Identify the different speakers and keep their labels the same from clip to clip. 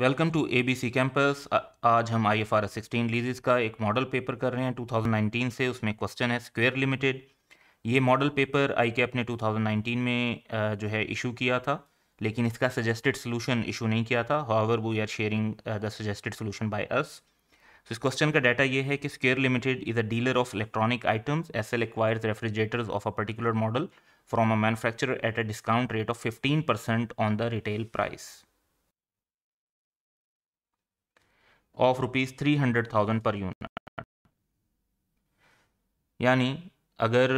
Speaker 1: welcome to A B C campus आज हम I F R S sixteen leases का एक मॉडल पेपर कर रहे हैं 2019 से उसमें क्वेश्चन है स्क्वेयर लिमिटेड ये मॉडल पेपर आई कैप ने 2019 में जो है इशू किया था लेकिन इसका सजेस्टेड सोल्यूशन इशू नहीं किया था ever we are sharing the suggested solution by us तो इस क्वेश्चन का डाटा ये है कि Square Limited is a dealer of electronic items S L acquires refrigerators of a particular model from a manufacture at a discount rate of fifteen percent on the retail price of rupees three hundred thousand per unit यानी अगर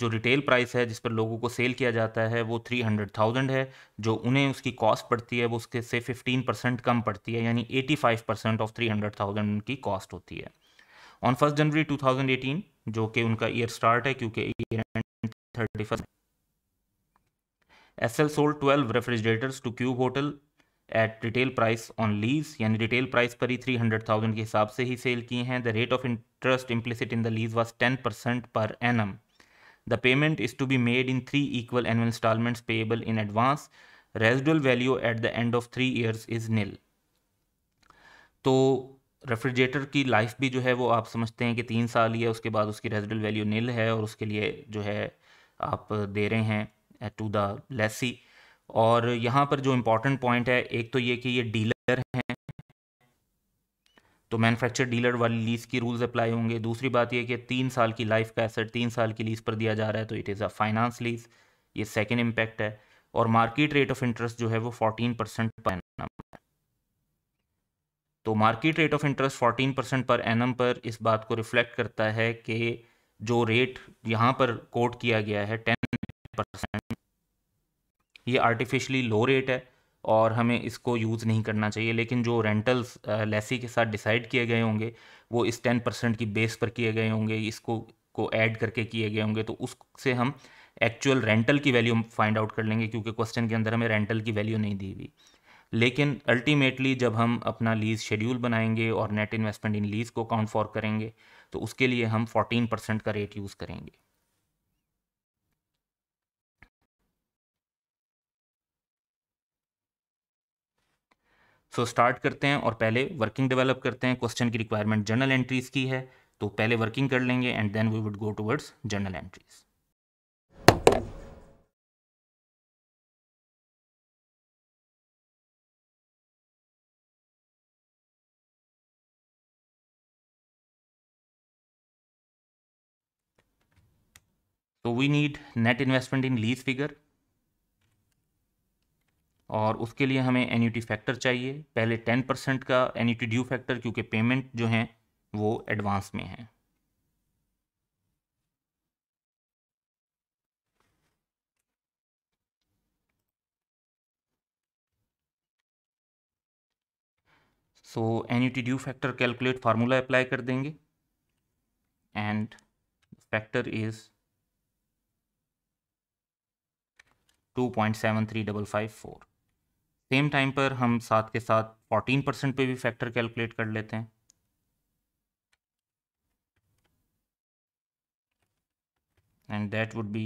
Speaker 1: जो retail price है जिस पर लोगों को cell किया जाता है वो थ्री हंड्रेड थाउजेंड है जो उन्हें उसकी कॉस्ट पड़ती है वो उसके से फिफ्टीन परसेंट कम पड़ती है यानी eighty five percent of three hundred thousand उनकी कॉस्ट होती है on first January two thousand eighteen जो कि उनका ईयर स्टार्ट है क्योंकि year thirty first S L sold twelve refrigerators to Cube Hotel at retail price on lease यानी retail price पर ही थ्री हंड्रेड थाउजेंड के हिसाब से ही सेल किए हैं the rate of interest implicit in the lease was ten percent per annum the payment is to be made in three equal annual instalments payable in advance residual value at the end of three years is nil तो refrigerator की life भी जो है वो आप समझते हैं कि तीन साल ही है उसके बाद उसकी रेजिडल वैल्यू निल है और उसके लिए जो है आप दे रहे हैं टू द लेसी और यहाँ पर जो इम्पोर्टेंट पॉइंट है एक तो ये कि ये डीलर हैं तो मैन्युफैक्चर डीलर वाली लीज़ की रूल्स अप्लाई होंगे दूसरी बात यह कि तीन साल की लाइफ का एसेट तीन साल की लीज़ पर दिया जा रहा है तो it is a finance lease ये सेकेंड इम्पैक्ट है और मार्केट रेट ऑफ इंटरेस्ट जो है वो फोर्टीन परसेंट पर एनम है तो market rate of interest fourteen percent per annum पर इस बात को रिफ्लेक्ट करता है कि जो रेट यहाँ पर कोट किया गया है टेन परसेंट ये आर्टिफिशली लो रेट है और हमें इसको यूज़ नहीं करना चाहिए लेकिन जो रेंटल्स लेसी के साथ डिसाइड किए गए होंगे वो इस टेन परसेंट की बेस पर किए गए होंगे इसको को ऐड करके किए गए होंगे तो उससे हम एक्चुअल रेंटल की वैल्यू फाइंड आउट कर लेंगे क्योंकि क्वेश्चन के अंदर हमें रेंटल की वैल्यू नहीं दी हुई लेकिन अल्टीमेटली जब हम अपना लीज शेड्यूल बनाएंगे और नेट इन्वेस्टमेंट इन लीज़ को काउंट फॉर करेंगे तो उसके लिए हम 14 परसेंट का रेट यूज़ करेंगे सो so, स्टार्ट करते हैं और पहले वर्किंग डेवलप करते हैं क्वेश्चन की रिक्वायरमेंट जर्नल एंट्रीज की है तो पहले वर्किंग कर लेंगे and then we would go towards journal entries So we need net investment in lease figure और उसके लिए हमें एन्यूटी फैक्टर चाहिए पहले टेन परसेंट का एन्यूटी ड्यू फैक्टर क्योंकि पेमेंट जो हैं वो एडवांस में है so annuity due factor calculate formula apply कर देंगे and factor is two point seven three double five four same time पर हम साथ के साथ फोर्टीन परसेंट पे भी फैक्टर कैलकुलेट कर लेते हैं and that would be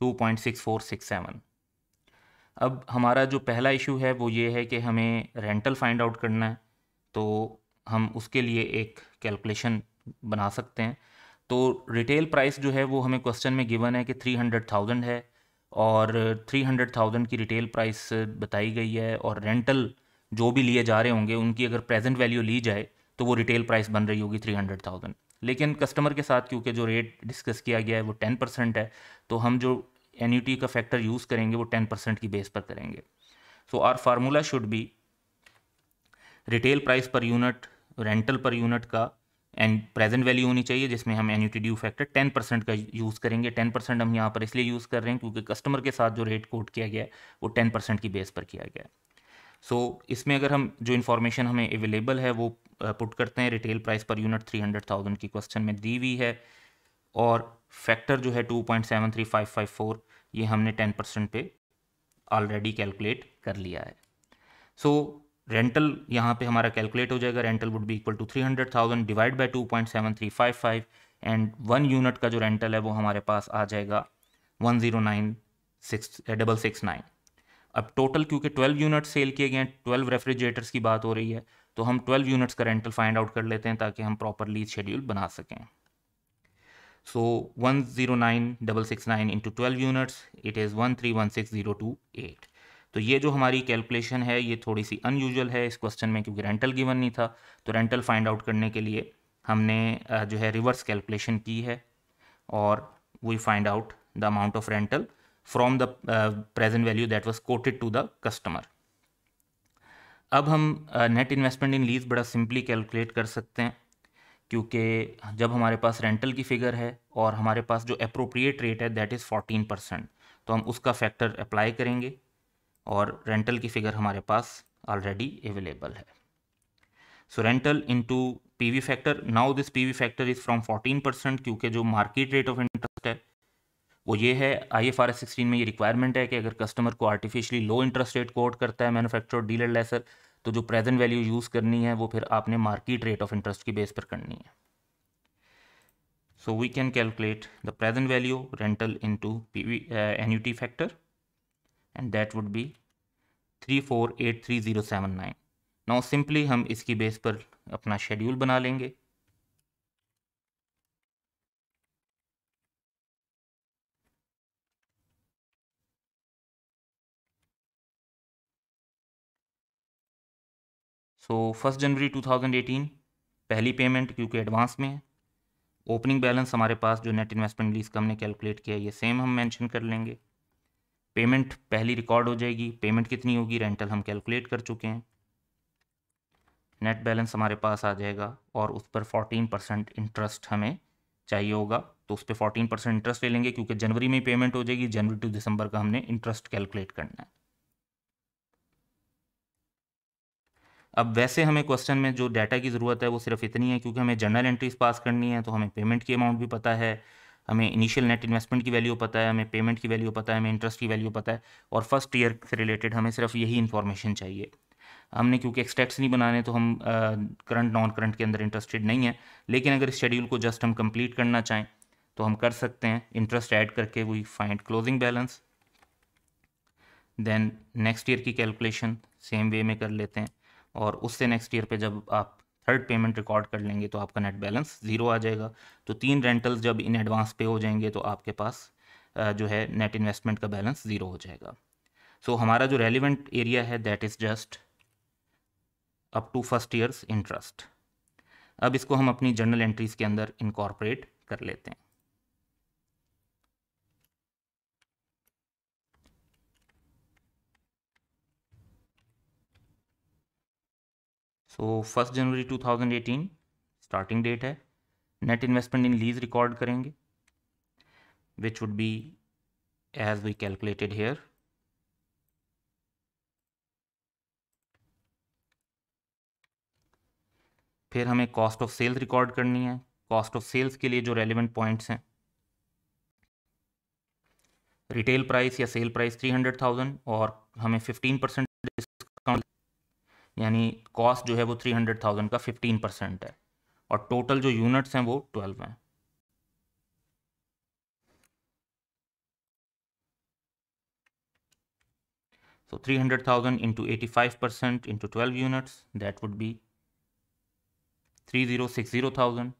Speaker 1: two point six four six seven अब हमारा जो पहला इशू है वो ये है कि हमें रेंटल फाइंड आउट करना है तो हम उसके लिए एक कैलकुलेशन बना सकते हैं तो रिटेल प्राइस जो है वो हमें क्वेश्चन में गिवन है कि थ्री हंड्रेड थाउजेंड है और थ्री हंड्रेड थाउजेंड की रिटेल प्राइस बताई गई है और रेंटल जो भी लिए जा रहे होंगे उनकी अगर प्रेजेंट वैल्यू ली जाए तो वो रिटेल प्राइस बन रही होगी थ्री हंड्रेड थाउजेंड लेकिन कस्टमर के साथ क्योंकि जो रेट डिस्कस किया गया है वो टेन परसेंट है तो हम जो टी का फैक्टर यूज़ करेंगे वो टेन परसेंट की बेस पर करेंगे so our formula should be retail price per unit rental per unit का एंड प्रेजेंट वैल्यू होनी चाहिए जिसमें हम annuity due factor ten percent का यूज़ करेंगे टेन परसेंट हम यहाँ पर इसलिए यूज़ कर रहे हैं क्योंकि कस्टमर के साथ जो रेट कोट किया गया है वो टेन परसेंट की बेस पर किया गया है सो so, इसमें अगर हम जो इन्फॉर्मेशन हमें अवेलेबल है वो पुट करते हैं retail price per unit three hundred thousand की क्वेश्चन में दी हुई है और फैक्टर जो है two point seven three five five four ये हमने टेन परसेंट पे ऑलरेडी कैलकुलेट कर लिया है सो so, रेंटल यहाँ पे हमारा कैलकुलेट हो जाएगा rental would be equal to three hundred thousand divide by two point seven three five five and one unit का जो रेंटल है वो हमारे पास आ जाएगा one zero nine six double six nine अब टोटल क्योंकि ट्वेल्व यूनिट सेल किए गए हैं ट्वेल्व रेफ्रिजरेटर्स की बात हो रही है तो हम ट्वेल्व यूनिट्स का रेंटल फाइंड आउट कर लेते हैं ताकि हम प्रॉपरली शेड्यूल बना सकें so one zero nine double six nine into twelve units it is one three one six zero two eight तो ये जो हमारी कैलकुलेशन है ये थोड़ी सी अनयूजल है इस क्वेश्चन में क्योंकि रेंटल गिवन नहीं था तो रेंटल फाइंड आउट करने के लिए हमने जो है रिवर्स कैलकुलेशन की है और we find out the amount of rental from the present value that was quoted to the customer अब हम नेट इन्वेस्टमेंट इन लीज बड़ा सिंपली कैलकुलेट कर सकते हैं क्योंकि जब हमारे पास रेंटल की फिगर है और हमारे पास जो अप्रोप्रिएट रेट है दैट इज़ फोर्टीन परसेंट तो हम उसका फैक्टर अप्लाई करेंगे और रेंटल की फिगर हमारे पास ऑलरेडी अवेलेबल है so rental into PV factor now this PV factor is from 14 percent क्योंकि जो मार्केट रेट ऑफ इंटरेस्ट है वो ये है I F R S sixteen में ये रिक्वायरमेंट है कि अगर कस्टमर को artificially low interest rate quote करता है मैनुफैक्चर डीलर लेसर तो जो प्रेजेंट वैल्यू यूज़ करनी है वो फिर आपने मार्केट रेट ऑफ इंटरेस्ट की बेस पर करनी है so we can calculate the present value rental into PV uh, annuity factor and that would be three four eight three zero seven nine now simply हम इसकी base पर अपना schedule बना लेंगे सो फर्स्ट जनवरी 2018 पहली पेमेंट क्योंकि एडवांस में है ओपनिंग बैलेंस हमारे पास जो नेट इन्वेस्टमेंट लीज का हमने कैलकुलेट किया ये सेम हम मेंशन कर लेंगे पेमेंट पहली रिकॉर्ड हो जाएगी पेमेंट कितनी होगी रेंटल हम कैलकुलेट कर चुके हैं नेट बैलेंस हमारे पास आ जाएगा और उस पर फोर्टीन परसेंट इंटरेस्ट हमें चाहिए होगा तो उस पर फोर्टीन परसेंट इंटरेस्ट ले लेंगे क्योंकि जनवरी में पेमेंट हो जाएगी जनवरी टू दिसंबर का हमने इंटरेस्ट कैलकुलेट करना है अब वैसे हमें क्वेश्चन में जो डाटा की ज़रूरत है वो सिर्फ इतनी है क्योंकि हमें जनरल एंट्रीज पास करनी है तो हमें पेमेंट की अमाउंट भी पता है हमें इनिशियल नेट इन्वेस्टमेंट की वैल्यू पता है हमें पेमेंट की वैल्यू पता है हमें इंटरेस्ट की वैल्यू पता है और फर्स्ट ईयर से रिलेटेड हमें सिर्फ यही इन्फॉर्मेशन चाहिए हमने क्योंकि एक्सट्रैक्ट्स नहीं बनाने तो हम करंट नॉन करंट के अंदर इंटरेस्टेड नहीं है लेकिन अगर इस शेड्यूल को जस्ट हम कंप्लीट करना चाहें तो हम कर सकते हैं इंटरेस्ट ऐड करके we find closing balance then next year की कैलकुलेशन सेम वे में कर लेते हैं और उससे नेक्स्ट ईयर पे जब आप थर्ड पेमेंट रिकॉर्ड कर लेंगे तो आपका नेट बैलेंस ज़ीरो आ जाएगा तो तीन रेंटल्स जब इन एडवांस पे हो जाएंगे तो आपके पास जो है नेट इन्वेस्टमेंट का बैलेंस ज़ीरो हो जाएगा सो so, हमारा जो रेलिवेंट एरिया है that is just up to first years interest अब इसको हम अपनी जर्नल एंट्रीज़ के अंदर इनकॉर्पोरेट कर लेते हैं सो फर्स्ट जनवरी 2018 स्टार्टिंग डेट है net investment in lease record करेंगे which would be as we calculated here फिर हमें कॉस्ट ऑफ सेल्स रिकॉर्ड करनी है कॉस्ट ऑफ सेल्स के लिए जो रेलिवेंट पॉइंट्स हैं रिटेल प्राइस या sale price three hundred thousand और हमें फिफ्टीन परसेंट डिस्काउंट यानी कॉस्ट जो है वो थ्री हंड्रेड थाउजेंड का फिफ्टीन परसेंट है और टोटल जो यूनिट्स हैं वो ट्वेल्व हैं into twelve units that would be three zero six zero thousand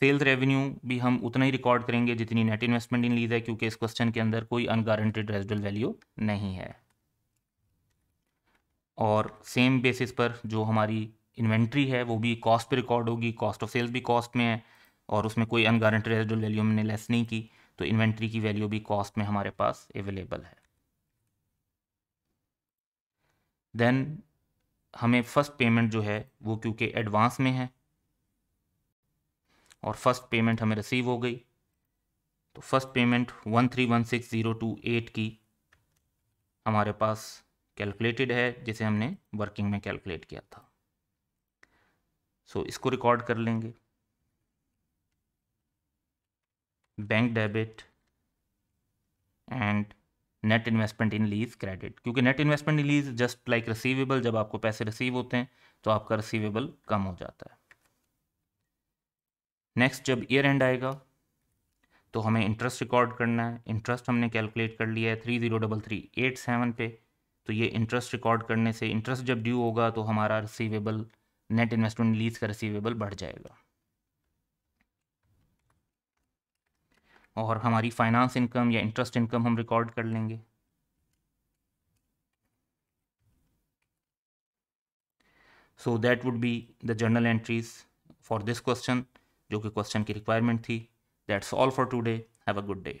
Speaker 1: sales revenue भी हम उतना ही रिकॉर्ड करेंगे जितनी नेट इन्वेस्टमेंट इन लीज है क्योंकि इस क्वेश्चन के अंदर कोई अनगारंटेड रेजिडल वैल्यू नहीं है और सेम बेसिस पर जो हमारी इन्वेंट्री है वो भी कॉस्ट पे रिकॉर्ड होगी कॉस्ट ऑफ सेल्स भी कॉस्ट में है और उसमें कोई अनगारंटेड वैल्यू हमने लेस नहीं की तो इन्वेंट्री की वैल्यू भी कॉस्ट में हमारे पास अवेलेबल है देन हमें फ़र्स्ट पेमेंट जो है वो क्योंकि एडवांस में है और फर्स्ट पेमेंट हमें रिसीव हो गई तो first payment one three one six zero two eight की हमारे पास कैलकुलेटेड है जिसे हमने वर्किंग में कैलकुलेट किया था सो so, इसको रिकॉर्ड कर लेंगे bank debit and net investment in lease credit क्योंकि net investment in lease just like receivable जब आपको पैसे रिसीव होते हैं तो आपका रिसीवेबल कम हो जाता है नेक्स्ट जब ईयर एंड आएगा तो हमें इंटरेस्ट रिकॉर्ड करना है इंटरेस्ट हमने कैलकुलेट कर लिया है three zero double three eight seven पे तो ये इंटरेस्ट रिकॉर्ड करने से इंटरेस्ट जब ड्यू होगा तो हमारा रिसीवेबल नेट इन्वेस्टमेंट लीज का रिसीवेबल बढ़ जाएगा और हमारी फाइनेंस इनकम या इंटरेस्ट इनकम हम रिकॉर्ड कर लेंगे so that would be the journal entries for this question जो कि क्वेश्चन की रिक्वायरमेंट थी that's all for today have a good day